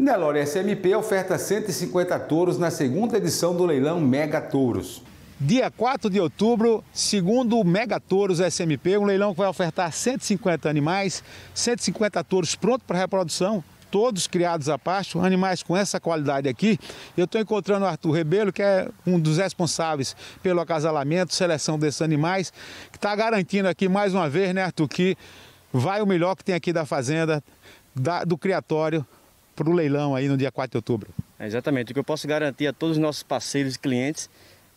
Nelore né, SMP oferta 150 touros na segunda edição do leilão Mega Touros. Dia 4 de outubro, segundo o Mega Touros SMP, um leilão que vai ofertar 150 animais, 150 touros prontos para reprodução, todos criados a pasto, animais com essa qualidade aqui. Eu estou encontrando o Arthur Rebelo, que é um dos responsáveis pelo acasalamento, seleção desses animais, que está garantindo aqui mais uma vez, né, Arthur, que vai o melhor que tem aqui da fazenda, da, do criatório para o leilão aí no dia 4 de outubro. É exatamente. O que eu posso garantir a todos os nossos parceiros e clientes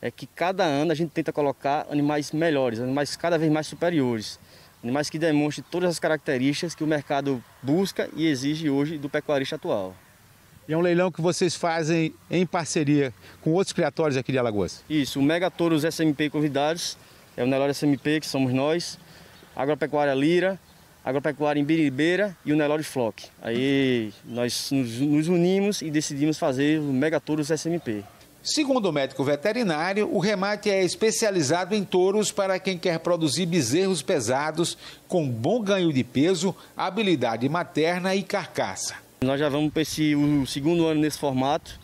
é que cada ano a gente tenta colocar animais melhores, animais cada vez mais superiores, animais que demonstrem todas as características que o mercado busca e exige hoje do pecuarista atual. E é um leilão que vocês fazem em parceria com outros criatórios aqui de Alagoas? Isso, o Mega Toros SMP Convidados, é o melhor SMP, que somos nós, Agropecuária Lira, agropecuária em Biribeira e o Nelore Flock. Aí nós nos unimos e decidimos fazer o Megatouros SMP. Segundo o médico veterinário, o remate é especializado em touros para quem quer produzir bezerros pesados com bom ganho de peso, habilidade materna e carcaça. Nós já vamos para esse, o segundo ano nesse formato.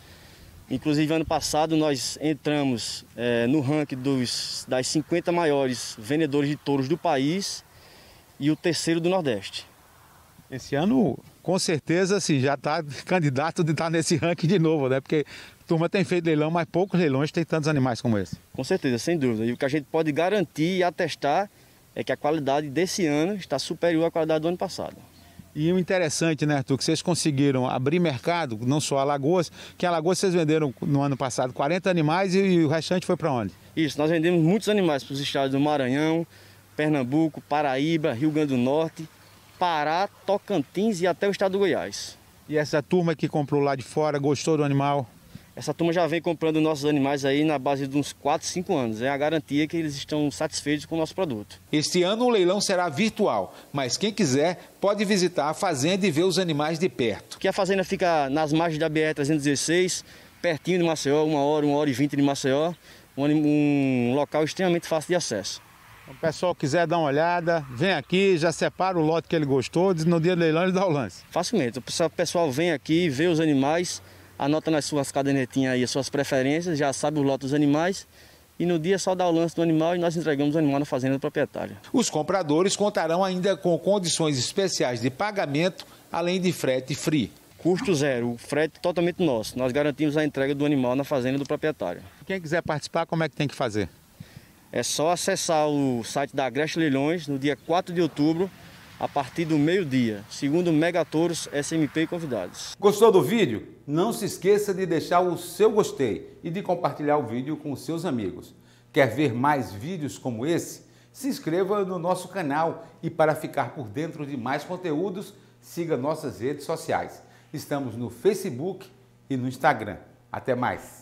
Inclusive, ano passado, nós entramos é, no ranking dos, das 50 maiores vendedores de touros do país e o terceiro do Nordeste. Esse ano, com certeza, assim, já está candidato de estar tá nesse ranking de novo, né? Porque a turma tem feito leilão, mas poucos leilões tem tantos animais como esse. Com certeza, sem dúvida. E o que a gente pode garantir e atestar é que a qualidade desse ano está superior à qualidade do ano passado. E o interessante, né, Arthur, que vocês conseguiram abrir mercado, não só Alagoas, que Alagoas vocês venderam no ano passado 40 animais e o restante foi para onde? Isso, nós vendemos muitos animais para os estados do Maranhão, Pernambuco, Paraíba, Rio Grande do Norte, Pará, Tocantins e até o estado do Goiás. E essa turma que comprou lá de fora, gostou do animal? Essa turma já vem comprando nossos animais aí na base de uns 4, 5 anos. É a garantia que eles estão satisfeitos com o nosso produto. Este ano o leilão será virtual, mas quem quiser pode visitar a fazenda e ver os animais de perto. Que a fazenda fica nas margens da BR-316, pertinho de Maceió, uma hora, uma hora e vinte de Maceió. Um, um local extremamente fácil de acesso o pessoal quiser dar uma olhada, vem aqui, já separa o lote que ele gostou, diz no dia do leilão ele dá o lance. Facilmente. O pessoal vem aqui, vê os animais, anota nas suas cadernetinhas aí as suas preferências, já sabe o lote dos animais e no dia só dá o lance do animal e nós entregamos o animal na fazenda do proprietário. Os compradores contarão ainda com condições especiais de pagamento, além de frete free. Custo zero, o frete totalmente nosso. Nós garantimos a entrega do animal na fazenda do proprietário. Quem quiser participar, como é que tem que fazer? É só acessar o site da Agreste Leilões no dia 4 de outubro, a partir do meio-dia, segundo Megatouros SMP Convidados. Gostou do vídeo? Não se esqueça de deixar o seu gostei e de compartilhar o vídeo com seus amigos. Quer ver mais vídeos como esse? Se inscreva no nosso canal e para ficar por dentro de mais conteúdos, siga nossas redes sociais. Estamos no Facebook e no Instagram. Até mais!